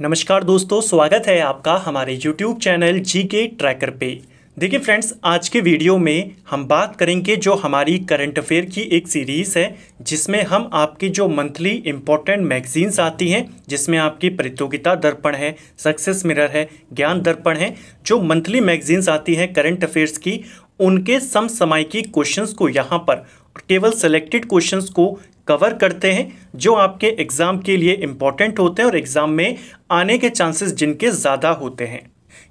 नमस्कार दोस्तों स्वागत है आपका हमारे YouTube चैनल जी के ट्रैकर पे देखिए फ्रेंड्स आज के वीडियो में हम बात करेंगे जो हमारी करंट अफेयर की एक सीरीज़ है जिसमें हम आपकी जो मंथली इम्पोर्टेंट मैगजीन्स आती हैं जिसमें आपकी प्रतियोगिता दर्पण है सक्सेस मिरर है ज्ञान दर्पण है जो मंथली मैगजीन्स आती हैं करंट अफेयर्स की उनके समसमय की क्वेश्चंस को यहाँ पर केवल सेलेक्टेड क्वेश्चंस को कवर करते हैं जो आपके एग्ज़ाम के लिए इम्पॉर्टेंट होते हैं और एग्ज़ाम में आने के चांसेस जिनके ज़्यादा होते हैं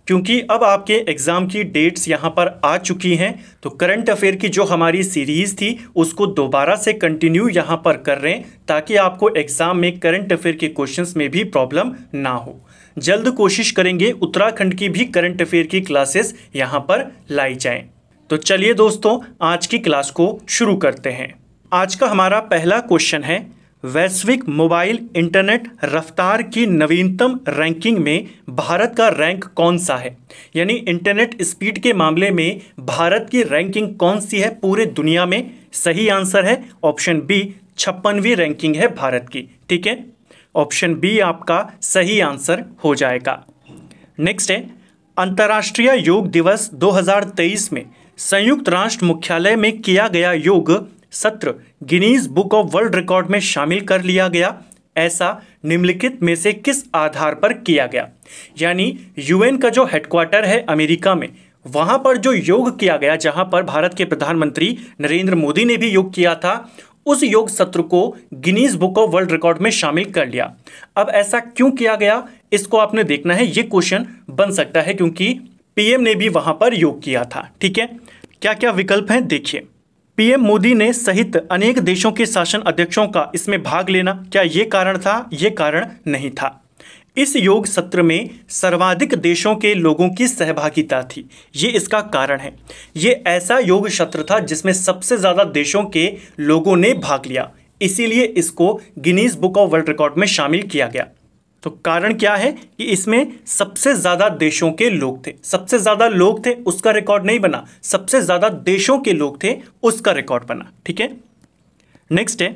क्योंकि अब आपके एग्ज़ाम की डेट्स यहाँ पर आ चुकी हैं तो करंट अफेयर की जो हमारी सीरीज़ थी उसको दोबारा से कंटिन्यू यहाँ पर कर रहे हैं ताकि आपको एग्ज़ाम में करंट अफेयर के क्वेश्चंस में भी प्रॉब्लम ना हो जल्द कोशिश करेंगे उत्तराखंड की भी करंट अफेयर की क्लासेस यहाँ पर लाई जाएँ तो चलिए दोस्तों आज की क्लास को शुरू करते हैं आज का हमारा पहला क्वेश्चन है वैश्विक मोबाइल इंटरनेट रफ्तार की नवीनतम रैंकिंग में भारत का रैंक कौन सा है यानी इंटरनेट स्पीड के मामले में भारत की रैंकिंग कौन सी है पूरे दुनिया में सही आंसर है ऑप्शन बी छप्पनवीं रैंकिंग है भारत की ठीक है ऑप्शन बी आपका सही आंसर हो जाएगा नेक्स्ट है अंतर्राष्ट्रीय योग दिवस 2023 में संयुक्त राष्ट्र मुख्यालय में किया गया योग सत्र Guinness book of world record में शामिल कर लिया गया ऐसा निम्नलिखित में से किस आधार पर किया गया यानी यूएन का जो हेडक्वार्टर है अमेरिका में वहां पर जो योग किया गया जहां पर भारत के प्रधानमंत्री नरेंद्र मोदी ने भी योग किया था उस योग सत्र को Guinness book of world record में शामिल कर लिया अब ऐसा क्यों किया गया इसको आपने देखना है ये क्वेश्चन बन सकता है क्योंकि पीएम ने भी वहां पर योग किया था ठीक है क्या क्या विकल्प हैं देखिए पीएम मोदी ने सहित अनेक देशों के शासन अध्यक्षों का इसमें भाग लेना क्या ये कारण था ये कारण नहीं था इस योग सत्र में सर्वाधिक देशों के लोगों की सहभागिता थी ये इसका कारण है ये ऐसा योग सत्र था जिसमें सबसे ज़्यादा देशों के लोगों ने भाग लिया इसीलिए इसको Guinness book of world record में शामिल किया गया तो कारण क्या है कि इसमें सबसे ज़्यादा देशों के लोग थे सबसे ज़्यादा लोग थे उसका रिकॉर्ड नहीं बना सबसे ज़्यादा देशों के लोग थे उसका रिकॉर्ड बना ठीक है नेक्स्ट है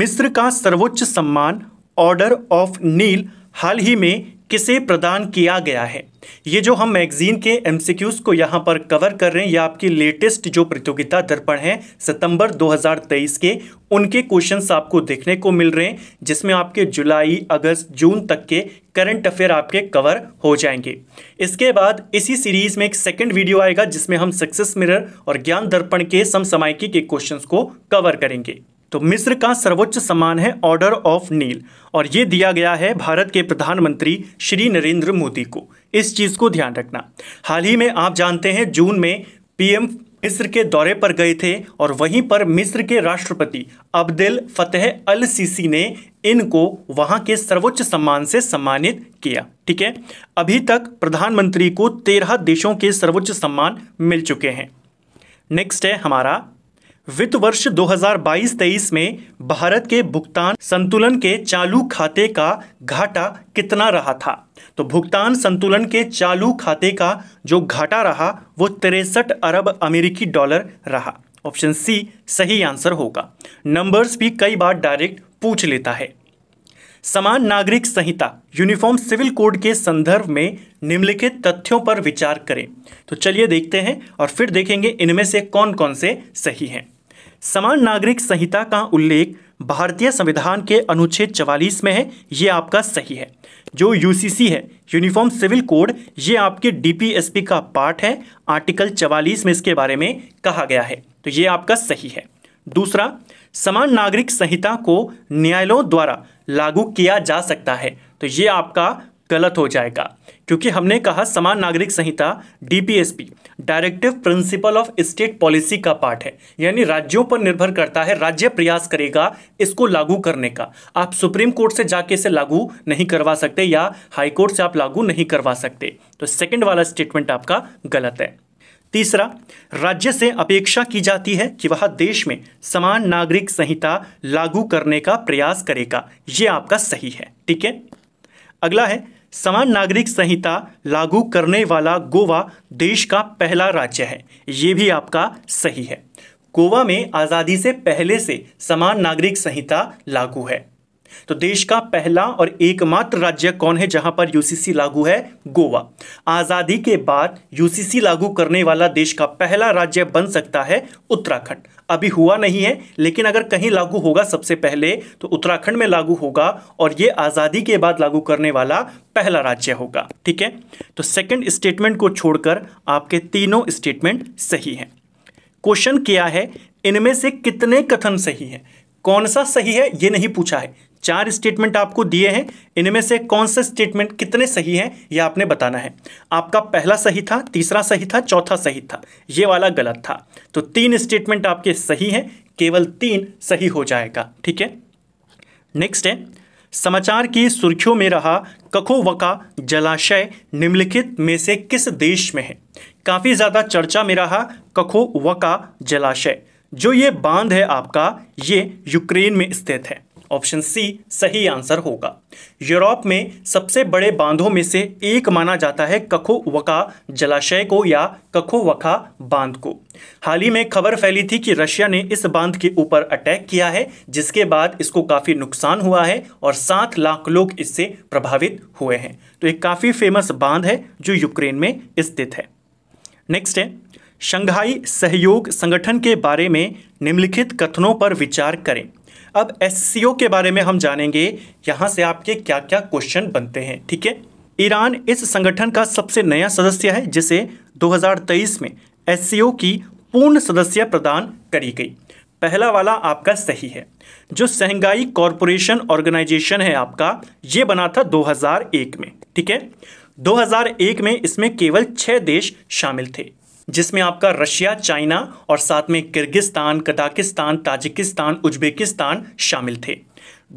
मिस्र का सर्वोच्च सम्मान ऑर्डर ऑफ नील हाल ही में किसे प्रदान किया गया है ये जो हम मैगजीन के एम को यहाँ पर कवर कर रहे हैं ये आपकी लेटेस्ट जो प्रतियोगिता दर्पण है सितंबर 2023 के उनके क्वेश्चंस आपको देखने को मिल रहे हैं जिसमें आपके जुलाई अगस्त जून तक के करंट अफेयर आपके कवर हो जाएंगे इसके बाद इसी सीरीज़ में एक सेकेंड वीडियो आएगा जिसमें हम सक्सेस मिरर और ज्ञान दर्पण के समसमायकी के क्वेश्चन को कवर करेंगे तो मिस्र का सर्वोच्च सम्मान है ऑर्डर ऑफ नील और ये दिया गया है भारत के प्रधानमंत्री श्री नरेंद्र मोदी को इस चीज़ को ध्यान रखना हाल ही में आप जानते हैं जून में पीएम मिस्र के दौरे पर गए थे और वहीं पर मिस्र के राष्ट्रपति अब्दुल फतेह अल सीसी ने इनको वहां के सर्वोच्च सम्मान से सम्मानित किया ठीक है अभी तक प्रधानमंत्री को तेरह देशों के सर्वोच्च सम्मान मिल चुके हैं नेक्स्ट है हमारा वित्त वर्ष 2022-23 में भारत के भुगतान संतुलन के चालू खाते का घाटा कितना रहा था तो भुगतान संतुलन के चालू खाते का जो घाटा रहा वो तिरसठ अरब अमेरिकी डॉलर रहा ऑप्शन सी सही आंसर होगा नंबर्स भी कई बार डायरेक्ट पूछ लेता है समान नागरिक संहिता यूनिफॉर्म सिविल कोड के संदर्भ में निम्नलिखित तथ्यों पर विचार करें तो चलिए देखते हैं और फिर देखेंगे इनमें से कौन कौन से सही हैं समान नागरिक संहिता का उल्लेख भारतीय संविधान के अनुच्छेद 44 में है ये आपका सही है जो यूसीसी है यूनिफॉर्म सिविल कोड ये आपके डीपीएसपी का पार्ट है आर्टिकल 44 में इसके बारे में कहा गया है तो ये आपका सही है दूसरा समान नागरिक संहिता को न्यायालयों द्वारा लागू किया जा सकता है तो ये आपका गलत हो जाएगा क्योंकि हमने कहा समान नागरिक संहिता DPSP directive principle of state policy का पार्ट है यानी राज्यों पर निर्भर करता है राज्य प्रयास करेगा इसको लागू करने का आप सुप्रीम कोर्ट से जाके इसे लागू नहीं करवा सकते या हाई कोर्ट से आप लागू नहीं करवा सकते तो सेकंड वाला स्टेटमेंट आपका गलत है तीसरा राज्य से अपेक्षा की जाती है कि वह देश में समान नागरिक संहिता लागू करने का प्रयास करेगा यह आपका सही है ठीक है अगला है समान नागरिक संहिता लागू करने वाला गोवा देश का पहला राज्य है ये भी आपका सही है गोवा में आज़ादी से पहले से समान नागरिक संहिता लागू है तो देश का पहला और एकमात्र राज्य कौन है जहां पर यूसीसी लागू है गोवा आज़ादी के बाद यूसीसी लागू करने वाला देश का पहला राज्य बन सकता है उत्तराखंड अभी हुआ नहीं है लेकिन अगर कहीं लागू होगा सबसे पहले तो उत्तराखंड में लागू होगा और ये आज़ादी के बाद लागू करने वाला पहला राज्य होगा ठीक है तो सेकेंड स्टेटमेंट को छोड़कर आपके तीनों स्टेटमेंट सही हैं क्वेश्चन क्या है इनमें से कितने कथन सही हैं कौन सा सही है ये नहीं पूछा है चार स्टेटमेंट आपको दिए हैं इनमें से कौन से स्टेटमेंट कितने सही हैं यह आपने बताना है आपका पहला सही था तीसरा सही था चौथा सही था ये वाला गलत था तो तीन स्टेटमेंट आपके सही हैं केवल तीन सही हो जाएगा ठीक है नेक्स्ट है समाचार की सुर्खियों में रहा कखोवका जलाशय निम्नलिखित में से किस देश में है काफ़ी ज़्यादा चर्चा में रहा कखोवका जलाशय जो ये बांध है आपका ये यूक्रेन में स्थित है ऑप्शन सी सही आंसर होगा यूरोप में सबसे बड़े बांधों में से एक माना जाता है कखो वका जलाशय को या कखो वका बांध को हाल ही में खबर फैली थी कि रशिया ने इस बांध के ऊपर अटैक किया है जिसके बाद इसको काफ़ी नुकसान हुआ है और सात लाख लोग इससे प्रभावित हुए हैं तो एक काफ़ी फेमस बांध है जो यूक्रेन में स्थित है नेक्स्ट है शंघाई सहयोग संगठन के बारे में निम्नलिखित कथनों पर विचार करें अब एस के बारे में हम जानेंगे यहाँ से आपके क्या क्या क्वेश्चन बनते हैं ठीक है ईरान इस संगठन का सबसे नया सदस्य है जिसे 2023 में एस की पूर्ण सदस्य प्रदान करी गई पहला वाला आपका सही है जो सहंगाई कॉरपोरेशन ऑर्गेनाइजेशन है आपका ये बना था 2001 में ठीक है 2001 में इसमें केवल छः देश शामिल थे जिसमें आपका रशिया चाइना और साथ में किर्गिस्तान कजाकिस्तान ताजिकिस्तान उज्बेकिस्तान शामिल थे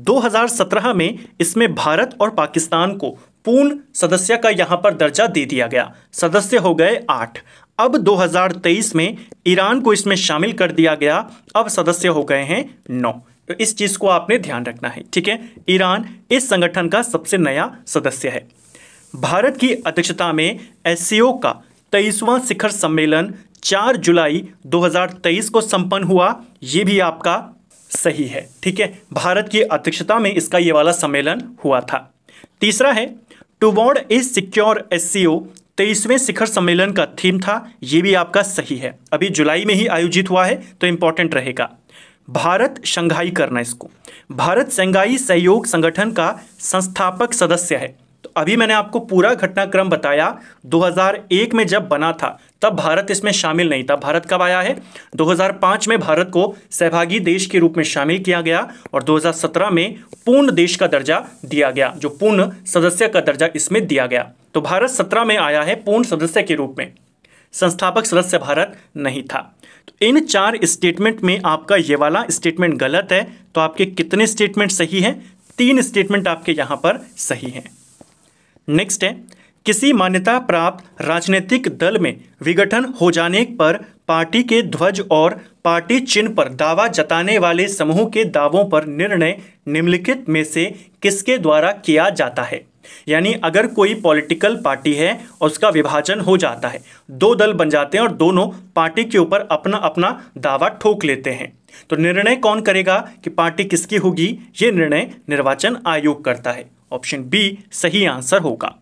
2017 में इसमें भारत और पाकिस्तान को पूर्ण सदस्य का यहाँ पर दर्जा दे दिया गया सदस्य हो गए आठ अब 2023 में ईरान को इसमें शामिल कर दिया गया अब सदस्य हो गए हैं नौ तो इस चीज़ को आपने ध्यान रखना है ठीक है ईरान इस संगठन का सबसे नया सदस्य है भारत की अध्यक्षता में एस का तेईसवां शिखर सम्मेलन 4 जुलाई 2023 को संपन्न हुआ ये भी आपका सही है ठीक है भारत की अध्यक्षता में इसका ये वाला सम्मेलन हुआ था तीसरा है ward a secure S C O तेईसवें शिखर सम्मेलन का थीम था ये भी आपका सही है अभी जुलाई में ही आयोजित हुआ है तो इम्पोर्टेंट रहेगा भारत शंघाई करना इसको भारत शंघाई सहयोग संगठन का संस्थापक सदस्य है अभी मैंने आपको पूरा घटनाक्रम बताया 2001 में जब बना था तब भारत इसमें शामिल नहीं था भारत कब आया है 2005 में भारत को सहभागी देश के रूप में शामिल किया गया और 2017 में पूर्ण देश का दर्जा दिया गया जो पूर्ण सदस्य का दर्जा इसमें दिया गया तो भारत सत्रह में आया है पूर्ण सदस्य के रूप में संस्थापक सदस्य भारत नहीं था तो इन चार स्टेटमेंट में आपका ये वाला स्टेटमेंट गलत है तो आपके कितने स्टेटमेंट सही हैं तीन स्टेटमेंट आपके यहाँ पर सही हैं नेक्स्ट है किसी मान्यता प्राप्त राजनीतिक दल में विघटन हो जाने पर पार्टी के ध्वज और पार्टी चिन्ह पर दावा जताने वाले समूह के दावों पर निर्णय निम्नलिखित में से किसके द्वारा किया जाता है यानी अगर कोई पॉलिटिकल पार्टी है उसका विभाजन हो जाता है दो दल बन जाते हैं और दोनों पार्टी के ऊपर अपना अपना दावा ठोक लेते हैं तो निर्णय कौन करेगा कि पार्टी किसकी होगी ये निर्णय निर्वाचन आयोग करता है ऑप्शन बी सही आंसर होगा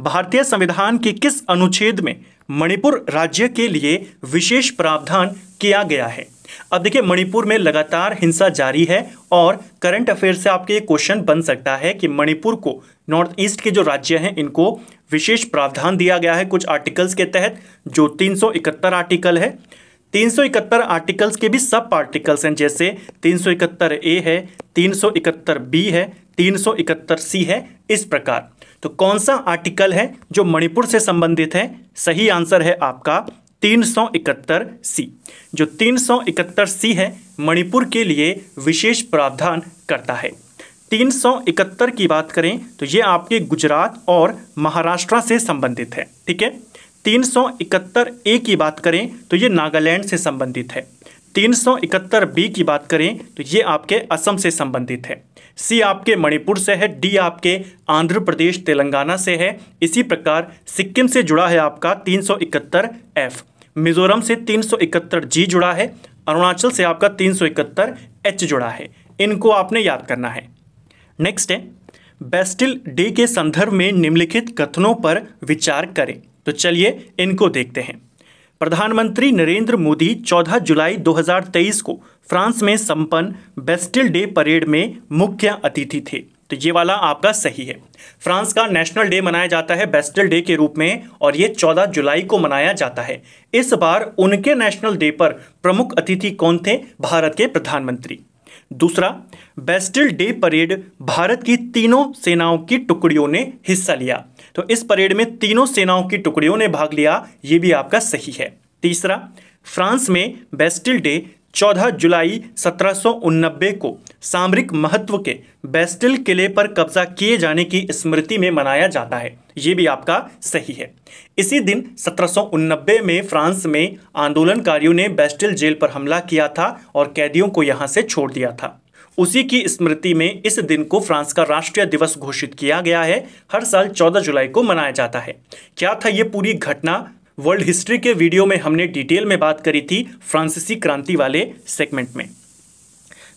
भारतीय संविधान के किस अनुच्छेद में मणिपुर राज्य के लिए विशेष प्रावधान किया गया है अब देखिए मणिपुर में लगातार हिंसा जारी है और करंट अफेयर से आपके ये क्वेश्चन बन सकता है कि मणिपुर को नॉर्थ ईस्ट के जो राज्य हैं इनको विशेष प्रावधान दिया गया है कुछ आर्टिकल्स के तहत जो 371 आर्टिकल है 371 आर्टिकल्स के भी सब आर्टिकल्स हैं जैसे तीन ए है तीन बी है 371 सी है इस प्रकार तो कौन सा आर्टिकल है जो मणिपुर से संबंधित है सही आंसर है आपका 371 सी जो 371 सी है मणिपुर के लिए विशेष प्रावधान करता है 371 की बात करें तो ये आपके गुजरात और महाराष्ट्र से संबंधित है ठीक है 371 ए की बात करें तो ये नागालैंड से संबंधित है 371 बी की बात करें तो ये आपके असम से संबंधित है सी आपके मणिपुर से है डी आपके आंध्र प्रदेश तेलंगाना से है इसी प्रकार सिक्किम से जुड़ा है आपका 371 एफ मिजोरम से 371 जी जुड़ा है अरुणाचल से आपका 371 एच जुड़ा है इनको आपने याद करना है नेक्स्ट है बेस्टिल डी के संदर्भ में निम्नलिखित कथनों पर विचार करें तो चलिए इनको देखते हैं प्रधानमंत्री नरेंद्र मोदी 14 जुलाई 2023 को फ्रांस में संपन्न बेस्टिल डे परेड में मुख्य अतिथि थे तो ये वाला आपका सही है फ्रांस का नेशनल डे मनाया जाता है बेस्टिल डे के रूप में और ये 14 जुलाई को मनाया जाता है इस बार उनके नेशनल डे पर प्रमुख अतिथि कौन थे भारत के प्रधानमंत्री दूसरा बेस्टिल डे परेड भारत की तीनों सेनाओं की टुकड़ियों ने हिस्सा लिया तो इस परेड में तीनों सेनाओं की टुकड़ियों ने भाग लिया ये भी आपका सही है तीसरा फ्रांस में बेस्टिल डे 14 जुलाई सत्रह को सामरिक महत्व के बेस्टिल किले पर कब्जा किए जाने की स्मृति में मनाया जाता है ये भी आपका सही है इसी दिन सत्रह में फ्रांस में आंदोलनकारियों ने बेस्टिल जेल पर हमला किया था और कैदियों को यहाँ से छोड़ दिया था उसी की स्मृति में इस दिन को फ्रांस का राष्ट्रीय दिवस घोषित किया गया है हर साल 14 जुलाई को मनाया जाता है क्या था ये पूरी घटना वर्ल्ड हिस्ट्री के वीडियो में हमने डिटेल में बात करी थी फ्रांसीसी क्रांति वाले सेगमेंट में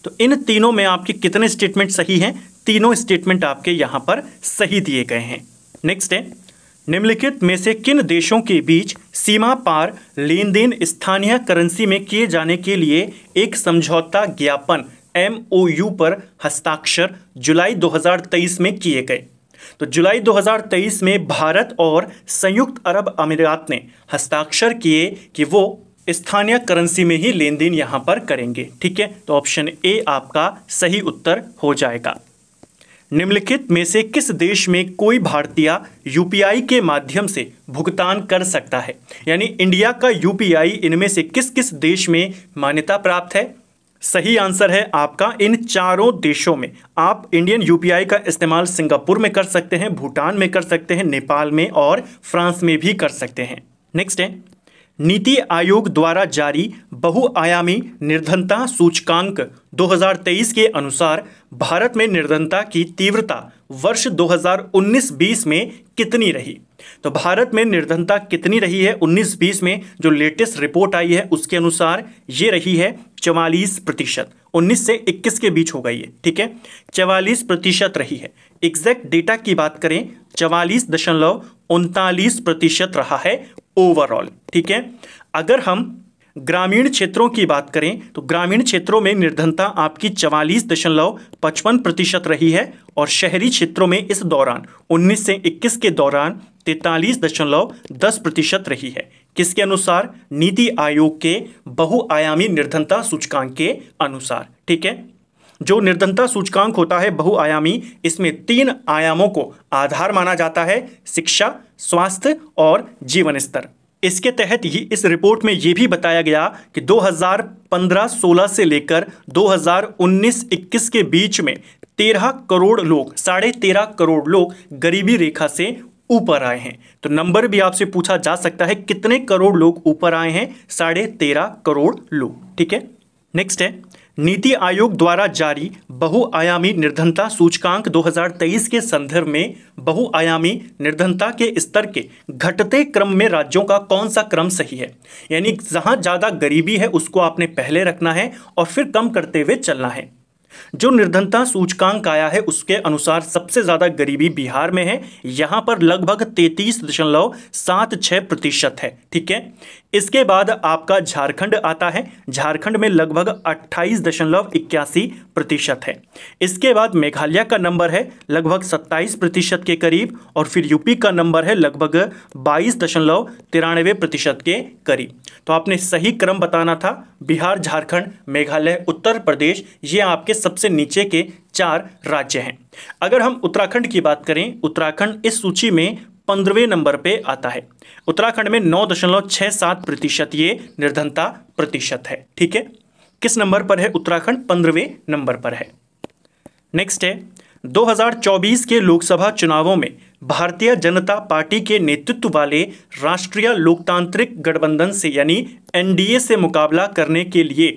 तो इन तीनों में आपके कितने स्टेटमेंट सही हैं तीनों स्टेटमेंट आपके यहां पर सही दिए गए हैं नेक्स्ट है निम्नलिखित में से किन देशों के बीच सीमा पार लेन देन स्थानीय करेंसी में किए जाने के लिए एक समझौता ज्ञापन एम पर हस्ताक्षर जुलाई 2023 में किए गए तो जुलाई 2023 में भारत और संयुक्त अरब अमीरात ने हस्ताक्षर किए कि वो स्थानीय करेंसी में ही लेन देन यहाँ पर करेंगे ठीक है तो ऑप्शन ए आपका सही उत्तर हो जाएगा निम्नलिखित में से किस देश में कोई भारतीय यूपीआई के माध्यम से भुगतान कर सकता है यानी इंडिया का यूपीआई इनमें से किस किस देश में मान्यता प्राप्त है सही आंसर है आपका इन चारों देशों में आप इंडियन यूपीआई का इस्तेमाल सिंगापुर में कर सकते हैं भूटान में कर सकते हैं नेपाल में और फ्रांस में भी कर सकते हैं नेक्स्ट है नीति आयोग द्वारा जारी बहुआयामी निर्धनता सूचकांक 2023 के अनुसार भारत में निर्धनता की तीव्रता वर्ष 2019-20 में कितनी रही तो भारत में निर्धनता कितनी रही है 19-20 में जो लेटेस्ट रिपोर्ट आई है उसके अनुसार ये रही है चवालीस प्रतिशत उन्नीस से 21 के बीच हो गई है ठीक है चवालीस प्रतिशत रही है एग्जैक्ट डेटा की बात करें चवालीस दशमलव उनतालीस प्रतिशत रहा है ओवरऑल ठीक है अगर हम ग्रामीण क्षेत्रों की बात करें तो ग्रामीण क्षेत्रों में निर्धनता आपकी चवालीस दशमलव पचपन प्रतिशत रही है और शहरी क्षेत्रों में इस दौरान 19 से 21 के दौरान तैतालीस दशमलव दस प्रतिशत रही है किसके अनुसार नीति आयोग के बहुआयामी निर्धनता सूचकांक के अनुसार ठीक है जो निर्धनता सूचकांक होता है बहुआयामी इसमें तीन आयामों को आधार माना जाता है शिक्षा स्वास्थ्य और जीवन स्तर इसके तहत ही इस रिपोर्ट में ये भी बताया गया कि 2015-16 से लेकर 2019-21 के बीच में 13 करोड़ लोग साढ़े तेरह करोड़ लोग गरीबी रेखा से ऊपर आए हैं तो नंबर भी आपसे पूछा जा सकता है कितने करोड़ लोग ऊपर आए हैं साढ़े तेरह करोड़ लोग ठीक है नेक्स्ट है नीति आयोग द्वारा जारी बहुआयामी निर्धनता सूचकांक 2023 के संदर्भ में बहुआयामी निर्धनता के स्तर के घटते क्रम में राज्यों का कौन सा क्रम सही है यानी जहां ज़्यादा गरीबी है उसको आपने पहले रखना है और फिर कम करते हुए चलना है जो निर्धनता सूचकांक आया है उसके अनुसार सबसे ज़्यादा गरीबी बिहार में है यहाँ पर लगभग तैतीस दशमलव सात छः प्रतिशत है ठीक है इसके बाद आपका झारखंड आता है झारखंड में लगभग अट्ठाईस दशमलव इक्यासी प्रतिशत है इसके बाद मेघालय का नंबर है लगभग सत्ताईस प्रतिशत के करीब और फिर यूपी का नंबर है लगभग बाईस दशमलव तिरानवे प्रतिशत के करीब तो आपने सही क्रम बताना था बिहार झारखंड मेघालय उत्तर प्रदेश ये आपके सबसे नीचे के चार राज्य हैं अगर हम उत्तराखंड की बात करें उत्तराखंड इस सूची में पंद्रहवें नंबर पे आता है उत्तराखंड में नौ दशमलव छः सात प्रतिशत ये निर्धनता प्रतिशत है ठीक है किस नंबर पर है उत्तराखंड पंद्रहवें नंबर पर है नेक्स्ट है 2024 के लोकसभा चुनावों में भारतीय जनता पार्टी के नेतृत्व वाले राष्ट्रीय लोकतांत्रिक गठबंधन से यानी एनडीए से मुकाबला करने के लिए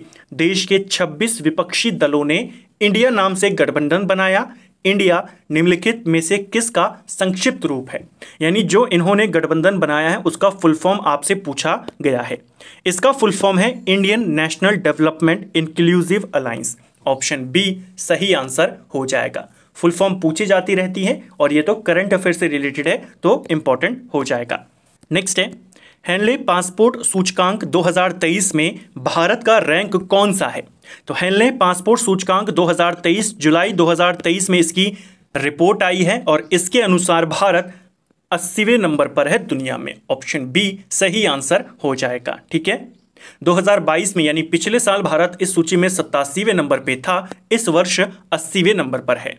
देश के 26 विपक्षी दलों ने इंडिया नाम से गठबंधन बनाया इंडिया निम्नलिखित में से किसका संक्षिप्त रूप है यानी जो इन्होंने गठबंधन बनाया है उसका फुल फॉर्म आपसे पूछा गया है इसका फुल फॉर्म है Indian national development inclusive alliance option B सही आंसर हो जाएगा फुल फॉर्म पूछी जाती रहती है और ये तो करंट अफेयर से रिलेटेड है तो इंपॉर्टेंट हो जाएगा नेक्स्ट है हेनले पासपोर्ट सूचकांक 2023 में भारत का रैंक कौन सा है तो हेनले पासपोर्ट सूचकांक 2023 जुलाई 2023 में इसकी रिपोर्ट आई है और इसके अनुसार भारत अस्सीवें नंबर पर है दुनिया में ऑप्शन बी सही आंसर हो जाएगा ठीक है 2022 में यानी पिछले साल भारत इस सूची में सत्तासीवें नंबर पे था इस वर्ष अस्सीवें नंबर पर है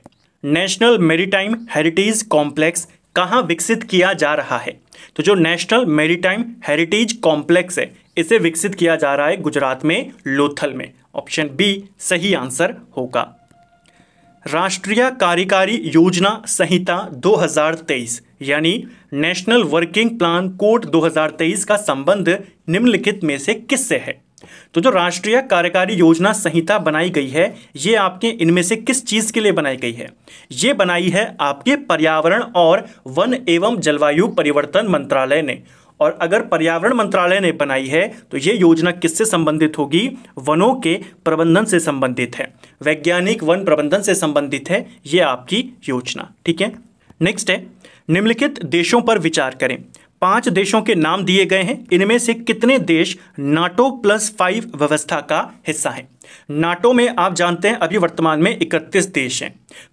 नेशनल मेरीटाइम हेरिटेज कॉम्प्लेक्स कहाँ विकसित किया जा रहा है तो जो नेशनल मेरीटाइम हेरिटेज कॉम्प्लेक्स है इसे विकसित किया जा रहा है गुजरात में लोथल में ऑप्शन बी सही आंसर होगा राष्ट्रीय कार्यकारी योजना संहिता 2023 यानी नेशनल वर्किंग प्लान कोड 2023 का संबंध निम्नलिखित में से किससे है तो जो राष्ट्रीय कार्यकारी योजना संहिता बनाई गई है ये आपके इनमें से किस चीज़ के लिए बनाई गई है ये बनाई है आपके पर्यावरण और वन एवं जलवायु परिवर्तन मंत्रालय ने और अगर पर्यावरण मंत्रालय ने बनाई है तो ये योजना किससे संबंधित होगी वनों के प्रबंधन से संबंधित है वैज्ञानिक वन प्रबंधन से संबंधित है ये आपकी योजना ठीक है नेक्स्ट है निम्नलिखित देशों पर विचार करें पांच देशों के नाम दिए गए हैं इनमें से कितने देश नाटो प्लस फाइव व्यवस्था का हिस्सा हैं नाटो में आप जानते हैं अभी वर्तमान में 31 देश हैं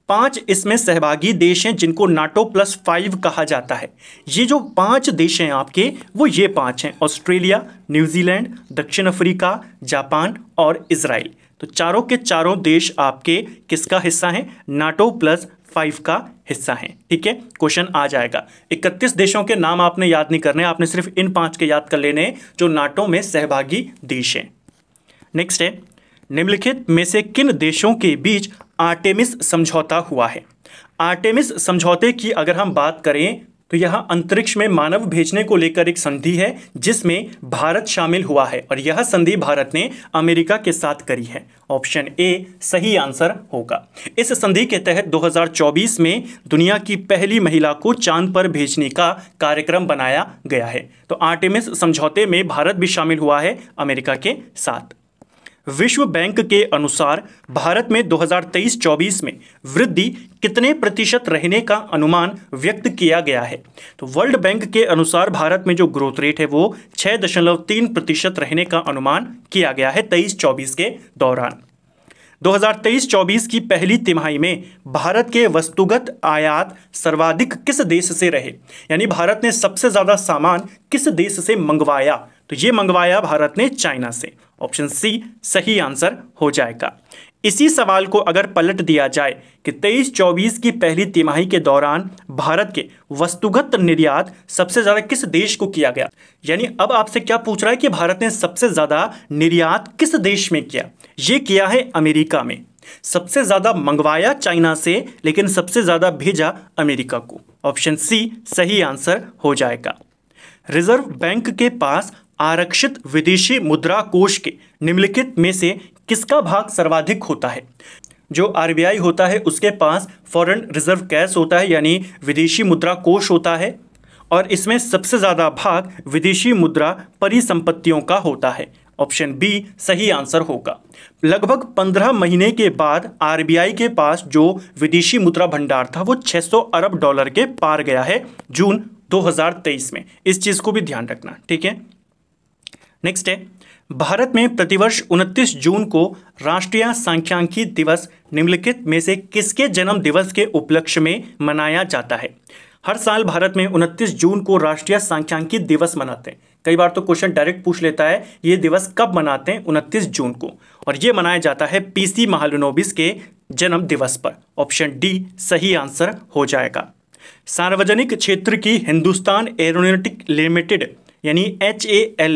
पांच इसमें सहभागी देश हैं जिनको नाटो प्लस फाइव कहा जाता है ये जो पांच देश हैं आपके वो ये पांच हैं ऑस्ट्रेलिया न्यूजीलैंड दक्षिण अफ्रीका जापान और इसराइल तो चारों के चारों देश आपके किसका हिस्सा हैं नाटो प्लस फाइव का हिस्सा हैं ठीक है क्वेश्चन आ जाएगा 31 देशों के नाम आपने याद नहीं करने आपने सिर्फ इन पांच के याद कर लेने जो नाटो में सहभागी देश हैं नेक्स्ट है निम्नलिखित में से किन देशों के बीच आर्टेमिस समझौता हुआ है आर्टेमिस समझौते की अगर हम बात करें तो यह अंतरिक्ष में मानव भेजने को लेकर एक संधि है जिसमें भारत शामिल हुआ है और यह संधि भारत ने अमेरिका के साथ करी है ऑप्शन ए सही आंसर होगा इस संधि के तहत 2024 में दुनिया की पहली महिला को चांद पर भेजने का कार्यक्रम बनाया गया है तो आर्टेमिस समझौते में भारत भी शामिल हुआ है अमेरिका के साथ विश्व बैंक के अनुसार भारत में 2023-24 में वृद्धि कितने प्रतिशत रहने का अनुमान व्यक्त किया गया है तो वर्ल्ड बैंक के अनुसार भारत में जो ग्रोथ रेट है वो 6.3 प्रतिशत रहने का अनुमान किया गया है 23-24 के दौरान 2023-24 की पहली तिमाही में भारत के वस्तुगत आयात सर्वाधिक किस देश से रहे यानी भारत ने सबसे ज़्यादा सामान किस देश से मंगवाया तो ये मंगवाया भारत ने चाइना से ऑप्शन सी सही आंसर हो जाएगा इसी सवाल को अगर पलट दिया जाए कि 23-24 की पहली तिमाही के दौरान भारत के वस्तुगत निर्यात सबसे ज़्यादा किस देश को किया गया यानी अब आपसे क्या पूछ रहा है कि भारत ने सबसे ज़्यादा निर्यात किस देश में किया ये किया है अमेरिका में सबसे ज़्यादा मंगवाया चाइना से लेकिन सबसे ज़्यादा भेजा अमेरिका को ऑप्शन सी सही आंसर हो जाएगा रिजर्व बैंक के पास आरक्षित विदेशी मुद्रा कोष के निम्नलिखित में से किसका भाग सर्वाधिक होता है जो आरबीआई होता है उसके पास फॉरेन रिजर्व कैश होता है यानी विदेशी मुद्रा कोष होता है और इसमें सबसे ज़्यादा भाग विदेशी मुद्रा परिसंपत्तियों का होता है ऑप्शन बी सही आंसर होगा लगभग पंद्रह महीने के बाद आरबीआई के पास जो विदेशी मुद्रा भंडार था वो 600 अरब डॉलर के पार गया है जून 2023 में इस चीज़ को भी ध्यान रखना ठीक है नेक्स्ट है भारत में प्रतिवर्ष 29 जून को राष्ट्रीय सांख्यांकी दिवस निम्नलिखित में से किसके जन्म दिवस के उपलक्ष्य में मनाया जाता है हर साल भारत में 29 जून को राष्ट्रीय सांख्यांकी दिवस मनाते हैं कई बार तो क्वेश्चन डायरेक्ट पूछ लेता है ये दिवस कब मनाते हैं उनतीस जून को और ये मनाया जाता है पीसी महालनोबिस के जन्म दिवस पर ऑप्शन डी सही आंसर हो जाएगा सार्वजनिक क्षेत्र की हिंदुस्तान एरोनोटिक लिमिटेड यानी एच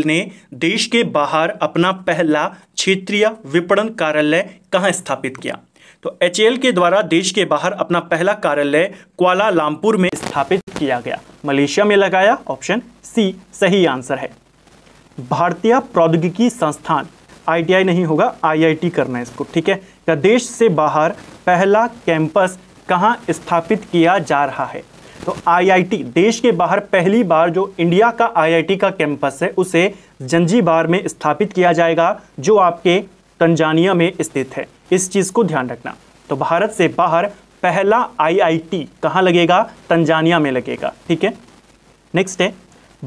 ने देश के बाहर अपना पहला क्षेत्रीय विपणन कार्यालय कहाँ स्थापित किया तो एच के द्वारा देश के बाहर अपना पहला कार्यालय क्वाला लामपुर में स्थापित किया गया मलेशिया में लगाया ऑप्शन सी सही आंसर है भारतीय प्रौद्योगिकी संस्थान आईटीआई नहीं होगा आईआईटी करना है इसको ठीक है या देश से बाहर पहला कैंपस कहाँ स्थापित किया जा रहा है तो आईआईटी देश के बाहर पहली बार जो इंडिया का आईआईटी का कैंपस है उसे जंजीबार में स्थापित किया जाएगा जो आपके तंजानिया में स्थित है इस चीज़ को ध्यान रखना तो भारत से बाहर पहला आईआईटी कहां लगेगा तंजानिया में लगेगा ठीक है नेक्स्ट है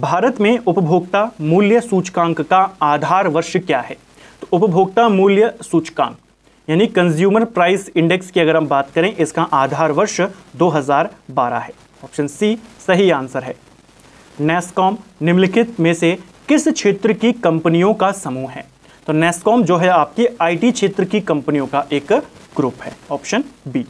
भारत में उपभोक्ता मूल्य सूचकांक का आधार वर्ष क्या है तो उपभोक्ता मूल्य सूचकांक यानी कंज्यूमर प्राइस इंडेक्स की अगर हम बात करें इसका आधार वर्ष 2012 है ऑप्शन सी सही आंसर है नेस्कॉम निम्नलिखित में से किस क्षेत्र की कंपनियों का समूह है तो नेस्कॉम जो है आपकी आईटी क्षेत्र की कंपनियों का एक ग्रुप है ऑप्शन बी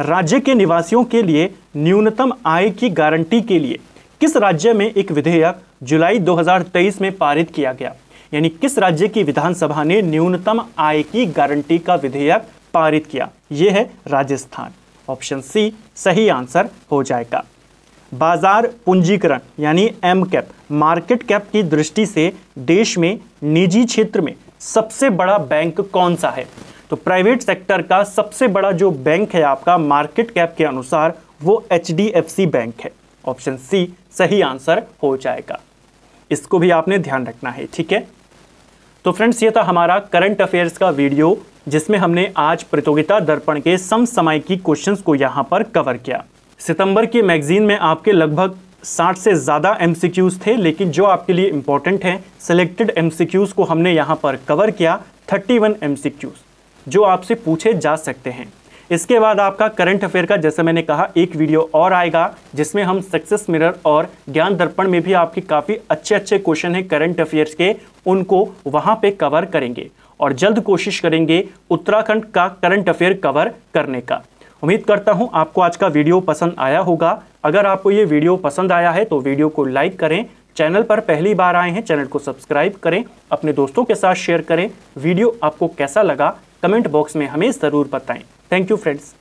राज्य के निवासियों के लिए न्यूनतम आय की गारंटी के लिए किस राज्य में एक विधेयक जुलाई 2023 में पारित किया गया यानी किस राज्य की विधानसभा ने न्यूनतम आय की गारंटी का विधेयक पारित किया यह है राजस्थान ऑप्शन सी सही आंसर हो जाएगा बाजार पूंजीकरण यानी एम कैप मार्केट कैप की दृष्टि से देश में निजी क्षेत्र में सबसे बड़ा बैंक कौन सा है तो प्राइवेट सेक्टर का सबसे बड़ा जो बैंक है आपका मार्केट कैप के अनुसार वो एच बैंक है ऑप्शन सी सही आंसर हो जाएगा इसको भी आपने ध्यान रखना है ठीक है तो फ्रेंड्स ये था हमारा करंट अफेयर्स का वीडियो जिसमें हमने आज प्रतियोगिता दर्पण के की क्वेश्चन को यहाँ पर कवर किया सितंबर के मैगजीन में आपके लगभग 60 से ज़्यादा एम थे लेकिन जो आपके लिए इम्पोर्टेंट हैं सिलेक्टेड एम को हमने यहाँ पर कवर किया 31 वन एम जो आपसे पूछे जा सकते हैं इसके बाद आपका करंट अफेयर का जैसे मैंने कहा एक वीडियो और आएगा जिसमें हम सक्सेस मिरर और ज्ञान दर्पण में भी आपके काफ़ी अच्छे अच्छे क्वेश्चन हैं करंट अफेयर्स के उनको वहाँ पर कवर करेंगे और जल्द कोशिश करेंगे उत्तराखंड का करंट अफेयर कवर करने का उम्मीद करता हूं आपको आज का वीडियो पसंद आया होगा अगर आपको ये वीडियो पसंद आया है तो वीडियो को लाइक करें चैनल पर पहली बार आए हैं चैनल को सब्सक्राइब करें अपने दोस्तों के साथ शेयर करें वीडियो आपको कैसा लगा कमेंट बॉक्स में हमें ज़रूर बताएं थैंक यू फ्रेंड्स